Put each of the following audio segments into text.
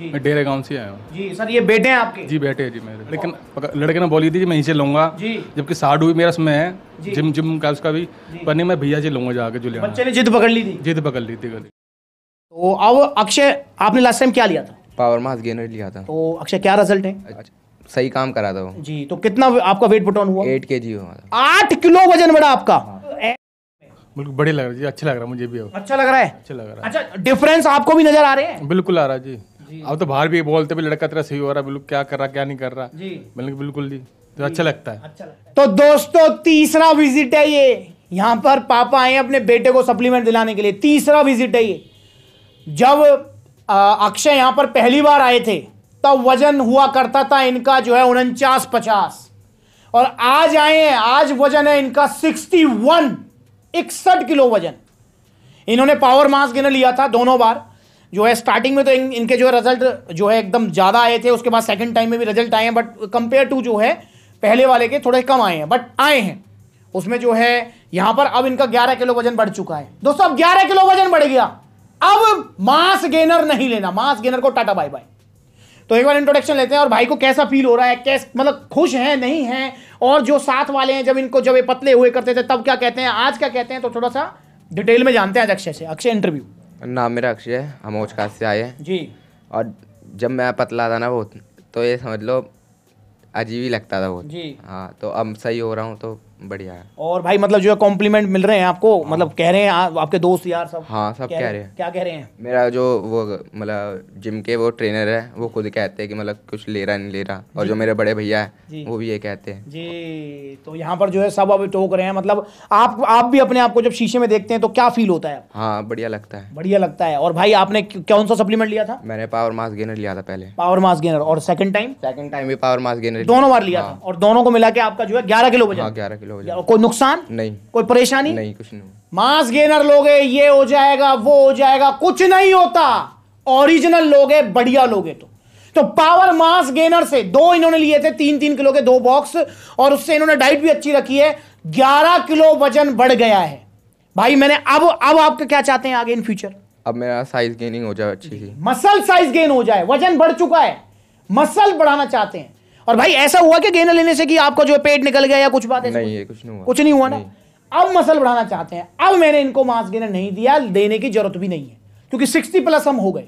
मैं डेरे गांव से आया हूँ जी सर ये बेटे हैं आपके जी बेटे हैं जी मेरे लेकिन लड़के ने बोली थी मैं इसे लूंगा जबकि साडू भी मेरा समय है जिम जिम का उसका भी पर नहीं मैं भैया जी लूंगा जाके जुलिया जिद पकड़ ली थी जिद पकड़ ली थी गली तो अब अक्षय आपने लास्ट टाइम क्या लिया था पावर मास गेनर लिया था तो अक्षय क्या रिजल्ट है अच्छा, सही काम करा था वो जी तो कितना आपका वेट बटन हुआ एट के जी हुआ आठ किलो वजन बढ़ा आपका हाँ। बिल्कुल बढ़िया लग रहा है जी अच्छा लग रहा है मुझे भी अच्छा लग रहा है अच्छा लग रहा है अच्छा डिफरेंस आपको भी नजर आ रहे हैं बिल्कुल आ रहा है जी अब तो बाहर भी बोलते भी लड़का तेरा सही हो रहा बिल्कुल क्या कर रहा क्या नहीं कर रहा मैंने बिल्कुल जी तो अच्छा, अच्छा लगता है तो दोस्तों तीसरा विजिट है ये यहाँ पर पापा आए अपने बेटे को सप्लीमेंट दिलाने के लिए तीसरा विजिट है ये जब अक्षय यहाँ पर पहली बार आए थे तब वजन हुआ करता था इनका जो है उनचास पचास और आज आए हैं आज वजन है इनका सिक्सटी वन इकसठ किलो वजन इन्होंने पावर मास गिन लिया था दोनों बार जो है स्टार्टिंग में तो इन, इनके जो है रिजल्ट जो है एकदम ज़्यादा आए थे उसके बाद सेकंड टाइम में भी रिजल्ट आए हैं बट कंपेयर टू जो है पहले वाले के थोड़े कम आए हैं बट आए हैं उसमें जो है यहाँ पर अब इनका ग्यारह किलो वजन बढ़ चुका है दोस्तों अब ग्यारह किलो वजन बढ़ गया अब मास गेनर नहीं लेना मास गेनर को टाटा बाय बाय तो एक बार इंट्रोडक्शन लेते हैं और भाई को कैसा फील हो रहा है कैस मतलब खुश हैं नहीं हैं और जो साथ वाले हैं जब इनको जब ये पतले हुए करते थे तब क्या कहते हैं आज क्या कहते हैं तो थोड़ा सा डिटेल में जानते हैं आज अक्षय से अक्षय इंटरव्यू नाम मेरा अक्षय है हम ओचकाश से आए हैं जी और जब मैं पतला था ना वो तो ये समझ लो अजीब ही लगता था वो जी हाँ तो अब सही हो रहा हूँ तो बढ़िया है और भाई मतलब जो है कॉम्प्लीमेंट मिल रहे हैं आपको हाँ। मतलब कह रहे हैं आ, आपके दोस्त यार सब हाँ सब कह, कह रहे हैं क्या कह रहे हैं मेरा जो वो मतलब जिम के वो ट्रेनर है वो खुद कहते हैं कि मतलब कुछ ले रहा नहीं ले रहा और जो मेरे बड़े भैया है वो भी ये कहते हैं जी तो यहाँ पर जो है सब अब टोक रहे हैं मतलब आप आप भी अपने आप को जब शीशे में देखते हैं तो क्या फील होता है हाँ बढ़िया लगता है बढ़िया लगता है और भाई आपने कौन सा सप्लीमेंट लिया था मैंने पावर मास गेनर लिया था पहले पावर मास गेनर और सेकंड टाइम सेकंड टाइम भी पावर मास गेनर दोनों बार लिया हाँ। था और दोनों को मिला के आपका जो है ग्यारह किलो बजा हाँ, ग्यारह किलो मुश्किल हो जाएगा कोई नुकसान नहीं कोई परेशानी नहीं कुछ नहीं मास गेनर लोगे ये हो जाएगा वो हो जाएगा कुछ नहीं होता ओरिजिनल लोगे बढ़िया लोगे तो तो पावर मास गेनर से दो इन्होंने लिए थे तीन तीन किलो के दो बॉक्स और उससे इन्होंने डाइट भी अच्छी रखी है ग्यारह किलो वजन बढ़ गया है भाई मैंने अब अब आपके क्या चाहते हैं आगे इन फ्यूचर अब मेरा साइज गेनिंग हो जाए अच्छी सी मसल साइज गेन हो जाए वजन बढ़ चुका है मसल बढ़ाना चाहते हैं और भाई ऐसा हुआ कि गेंदा लेने से कि आपका जो पेट निकल गया या कुछ बात है नहीं कुछ नहीं हुआ कुछ नहीं हुआ ना अब मसल बढ़ाना चाहते हैं अब मैंने इनको मास गेनर नहीं दिया देने की जरूरत भी नहीं है क्योंकि सिक्सटी प्लस हम हो गए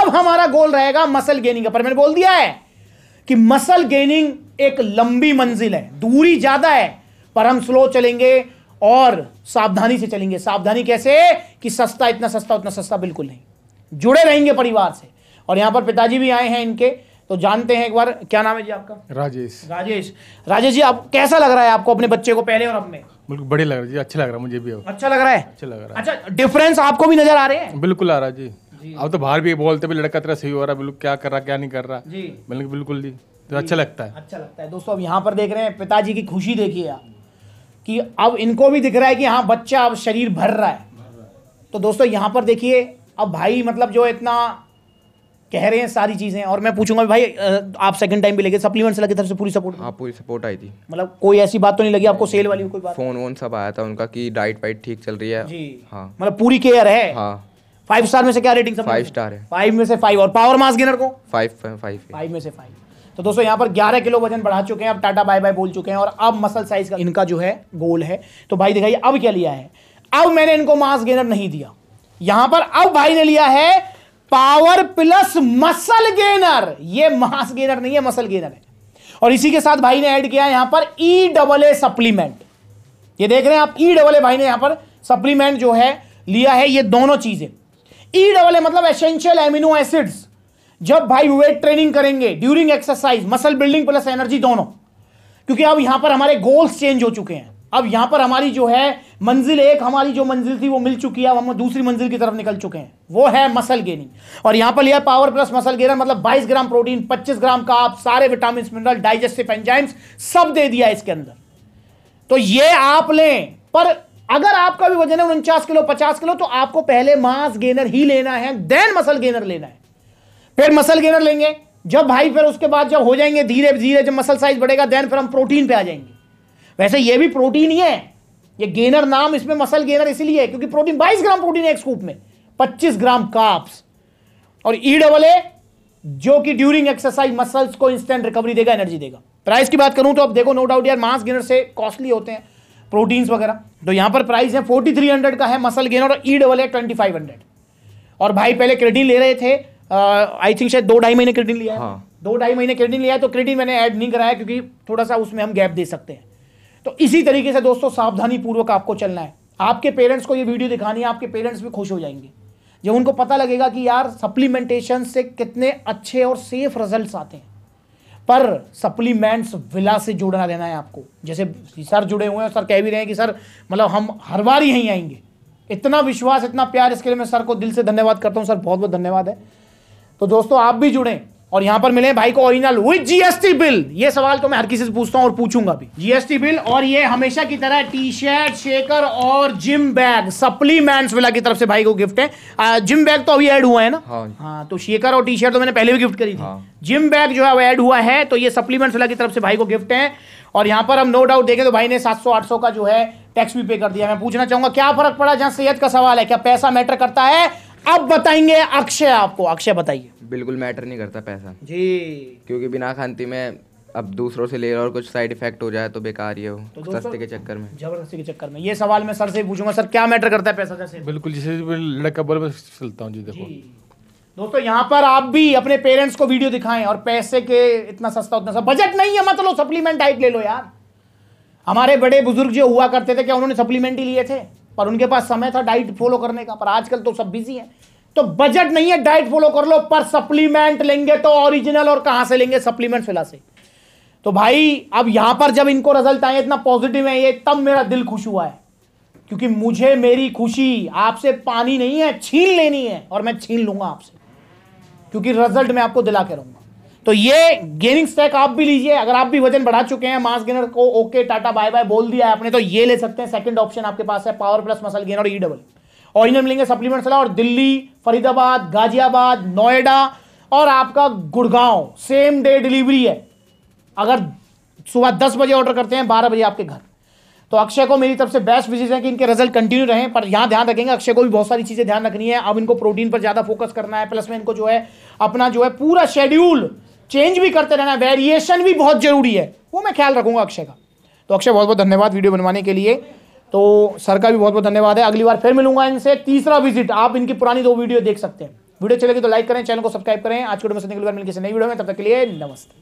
अब हमारा गोल रहेगा मसल गेनिंग का पर मैंने बोल दिया है कि मसल गेनिंग एक लंबी मंजिल है दूरी ज्यादा है पर हम स्लो चलेंगे और सावधानी से चलेंगे सावधानी कैसे कि सस्ता इतना सस्ता उतना सस्ता बिल्कुल नहीं जुड़े रहेंगे परिवार से और यहां पर पिताजी भी आए हैं इनके तो जानते हैं एक बार क्या नाम है जी आपका राजेश राजेश राजेश जी आप कैसा लग रहा है आपको अपने बच्चे को पहले और अब में बिल्कुल बढ़िया लग रहा है जी अच्छा लग रहा है मुझे भी अब अच्छा लग रहा है अच्छा लग रहा है अच्छा डिफरेंस आपको भी नजर आ रहे हैं बिल्कुल आ रहा है जी अब तो बाहर भी बोलते भी लड़का तेरा सही हो रहा है बिल्कुल क्या कर रहा क्या नहीं कर रहा जी बिल्कुल बिल्कुल जी तो अच्छा लगता है अच्छा लगता है दोस्तों अब यहाँ पर देख रहे हैं पिताजी की खुशी देखिए आप कि अब इनको भी दिख रहा है कि हाँ बच्चा अब शरीर भर रहा है तो दोस्तों यहाँ पर देखिए अब भाई मतलब जो इतना कह रहे हैं सारी चीज़ें और मैं पूछूंगा भाई आप सेकंड टाइम भी लेके सप्लीमेंट्स लगे तरफ से पूरी सपोर्ट हाँ पूरी सपोर्ट आई थी मतलब कोई ऐसी बात तो नहीं लगी आपको सेल वाली कोई बात फोन वोन सब आया था उनका की डाइट वाइट ठीक चल रही है जी हाँ मतलब पूरी केयर है फाइव हाँ। स्टार में से क्या रेटिंग फाइव स्टार है फाइव में से फाइव और पावर मास गेनर को फाइव फाइव फाइव में से फाइव तो दोस्तों यहाँ पर 11 किलो वजन बढ़ा चुके हैं अब टाटा बाय बाय बोल चुके हैं और अब मसल साइज का इनका जो है गोल है तो भाई दिखाइए अब क्या लिया है अब मैंने इनको मास गेनर नहीं दिया यहां पर अब भाई ने लिया है पावर प्लस मसल गेनर ये मास गेनर नहीं है मसल गेनर है और इसी के साथ भाई ने ऐड किया यहां पर ई डबल ए सप्लीमेंट ये देख रहे हैं आप ई डबल ए भाई ने यहां पर सप्लीमेंट जो है लिया है ये दोनों चीजें ई डबल ए मतलब एसेंशियल एमिनो एसिड्स जब भाई वेट ट्रेनिंग करेंगे during exercise muscle building plus energy दोनों क्योंकि अब यहां पर हमारे गोल्स चेंज हो चुके हैं अब यहां पर हमारी जो है मंजिल एक हमारी जो मंजिल थी वो मिल चुकी है अब हम दूसरी मंजिल की तरफ निकल चुके हैं वो है मसल गेनिंग और यहां पर लिया पावर प्लस मसल गेनर मतलब 22 ग्राम प्रोटीन 25 ग्राम का आप सारे विटामिन मिनरल डाइजेस्टिव एंजाइम्स सब दे दिया इसके अंदर तो ये आप लें पर अगर आपका भी वजन है उनचास किलो पचास किलो तो आपको पहले मास गेनर ही लेना है देन मसल गेनर लेना है फिर मसल गेनर लेंगे जब भाई फिर उसके बाद जब हो जाएंगे धीरे धीरे जब मसल साइज बढ़ेगा देन फिर हम प्रोटीन पे आ जाएंगे वैसे ये भी प्रोटीन ही है ये गेनर नाम इसमें मसल गेनर इसीलिए है क्योंकि प्रोटीन 22 ग्राम प्रोटीन है एक स्कूप में 25 ग्राम काप्स और ई डबल ए जो कि ड्यूरिंग एक्सरसाइज मसल्स को इंस्टेंट रिकवरी देगा एनर्जी देगा प्राइस की बात करूं तो आप देखो नो डाउट यार मास गेनर से कॉस्टली होते हैं प्रोटीन्स वगैरह तो यहां पर प्राइस है फोर्टी थ्री हंड्रेड का है मसल गेनर और E double A twenty five hundred और भाई पहले क्रेडिन ले रहे थे आई थिंक शायद दो ढाई महीने क्रेडिट लिया है हाँ. दो ढाई महीने क्रेडिन लिया है तो क्रेडिन मैंने ऐड नहीं कराया क्योंकि थोड़ा सा उसमें हम गैप दे सकते हैं तो इसी तरीके से दोस्तों सावधानी पूर्वक आपको चलना है आपके पेरेंट्स को ये वीडियो दिखानी है आपके पेरेंट्स भी खुश हो जाएंगे जब उनको पता लगेगा कि यार सप्लीमेंटेशन से कितने अच्छे और सेफ रिजल्ट आते हैं पर सप्लीमेंट्स विला से जुड़ना देना है आपको जैसे सर जुड़े हुए हैं सर कह भी रहे हैं कि सर मतलब हम हर बार यहीं आएंगे इतना विश्वास इतना प्यार इसके लिए मैं सर को दिल से धन्यवाद करता हूँ सर बहुत बहुत धन्यवाद है तो दोस्तों आप भी जुड़ें और यहां पर मिले भाई को ओरिजिनल विद जीएसटी बिल ये सवाल तो मैं हर किसी से पूछता हूं और पूछूंगा भी जीएसटी बिल और ये हमेशा की तरह टी शर्ट शेकर और जिम बैग सप्लीमेंट्स विला की तरफ से भाई को गिफ्ट है आ, जिम बैग तो अभी ऐड हुआ है ना हाँ, हाँ तो शेकर और टी शर्ट तो मैंने पहले भी गिफ्ट करी थी हाँ। जिम बैग जो है वो एड हुआ है तो ये सप्लीमेंट्स विला की तरफ से भाई को गिफ्ट है और यहाँ पर हम नो डाउट देखें तो भाई ने 700 सौ का जो है टैक्स भी पे कर दिया मैं पूछना चाहूंगा क्या फर्क पड़ा जहां सेहत का सवाल है क्या पैसा मैटर करता है अब बताएंगे अक्षय आपको अक्षय बताइए बिल्कुल मैटर नहीं करता पैसा जी क्योंकि बिना खानती में अब दूसरों से ले रहा और कुछ साइड इफेक्ट हो जाए तो बेकार ये हो तो सस्ते के चक्कर में जबरदस्ती के चक्कर में ये सवाल मैं सर से पूछूंगा सर क्या मैटर करता है पैसा जैसे बिल्कुल जैसे लड़का बल चलता हूँ जी देखो दोस्तों यहाँ पर आप भी अपने पेरेंट्स को वीडियो दिखाएं और पैसे के इतना सस्ता उतना सा बजट नहीं है मतलब सप्लीमेंट डाइट ले लो यार हमारे बड़े बुजुर्ग जो हुआ करते थे क्या उन्होंने सप्लीमेंट ही लिए थे पर उनके पास समय था डाइट फॉलो करने का पर आजकल तो सब बिजी हैं तो बजट नहीं है डाइट फॉलो कर लो पर सप्लीमेंट लेंगे तो ओरिजिनल और कहां से लेंगे सप्लीमेंट फिलहाल से तो भाई अब यहां पर जब इनको रिजल्ट आए इतना पॉजिटिव है ये तब मेरा दिल खुश हुआ है क्योंकि मुझे मेरी खुशी आपसे पानी नहीं है छीन लेनी है और मैं छीन लूंगा आपसे क्योंकि रिजल्ट मैं आपको दिला के रहूंगा तो ये गेनिंग स्टैक आप भी लीजिए अगर आप भी वजन बढ़ा चुके हैं मास गेनर को ओके टाटा बाय बाय बोल दिया है आपने तो ये ले सकते हैं सेकंड ऑप्शन आपके पास है power plus muscle gainer E double इन्हें मिलेंगे सलाह और दिल्ली फरीदाबाद गाजियाबाद नोएडा और आपका गुड़गांव सेम डे डिलीवरी है अगर सुबह दस बजे ऑर्डर करते हैं बारह बजे आपके घर तो अक्षय को मेरी तरफ से बेस्ट विजिज है कि इनके रिजल्ट कंटिन्यू रहें पर यहाँ ध्यान रखेंगे अक्षय को भी बहुत सारी चीज़ें ध्यान रखनी है अब इनको प्रोटीन पर ज़्यादा फोकस करना है प्लस में इनको जो है अपना जो है पूरा शेड्यूल चेंज भी करते रहना है वेरिएशन भी बहुत जरूरी है वो मैं ख्याल रखूंगा अक्षय का तो अक्षय बहुत बहुत धन्यवाद वीडियो बनवाने के लिए तो सर का भी बहुत बहुत धन्यवाद है अगली बार फिर मिलूंगा इनसे तीसरा विजिट आप इनकी पुरानी दो वीडियो देख सकते हैं वीडियो चलेगी तो लाइक करें चैनल को सब्सक्राइब करें आज के वीडियो में सुनने के लिए किसी नई वीडियो में तब तक के लिए नमस्ते